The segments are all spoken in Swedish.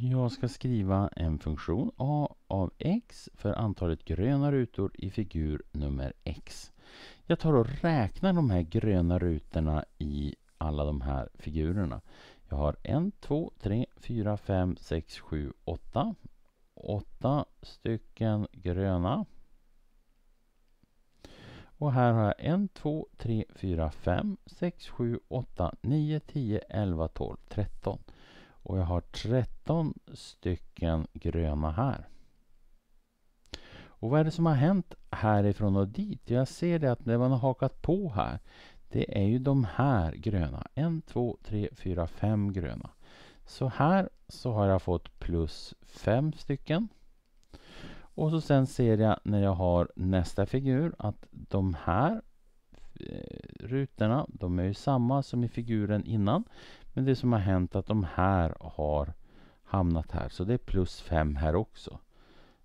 Jag ska skriva en funktion a av x för antalet gröna rutor i figur nummer x. Jag tar och räknar de här gröna rutorna i alla de här figurerna. Jag har 1, 2, 3, 4, 5, 6, 7, 8. 8 stycken gröna. Och här har jag 1, 2, 3, 4, 5, 6, 7, 8, 9, 10, 11, 12, 13. Och jag har 13 stycken gröna här. Och vad är det som har hänt härifrån och dit? Jag ser det att det man har hakat på här, det är ju de här gröna. en, två, tre, fyra, fem gröna. Så här så har jag fått plus fem stycken. Och så sen ser jag när jag har nästa figur att de här eh, rutorna, de är ju samma som i figuren innan. Men det som har hänt är att de här har hamnat här. Så det är plus 5 här också.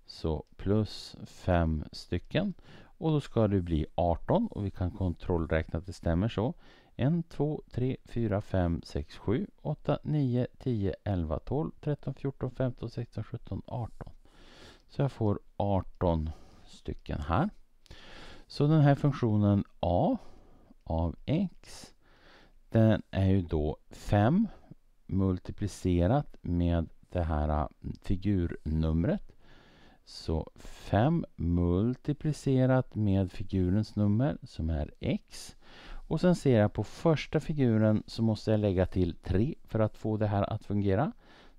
Så plus 5 stycken. Och då ska det bli 18 och vi kan kontrollräkna att det stämmer så. 1, 2, 3, 4, 5, 6, 7, 8, 9, 10, 11, 12, 13, 14, 15, 16, 17, 18. Så jag får 18 stycken här. Så den här funktionen a av x den är ju då 5 multiplicerat med det här äh, figurnumret. Så 5 multiplicerat med figurens nummer som är x. Och sen ser jag på första figuren så måste jag lägga till 3 för att få det här att fungera.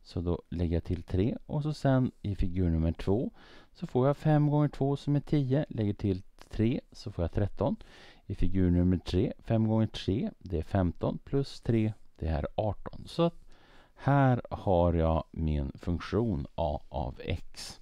Så då lägger jag till 3 och så sen i figur nummer 2 så får jag 5 gånger 2 som är 10, lägger till 3 så får jag 13. I figur nummer 3, 5 gånger 3, det är 15 plus 3, det är 18. Så här har jag min funktion a av x.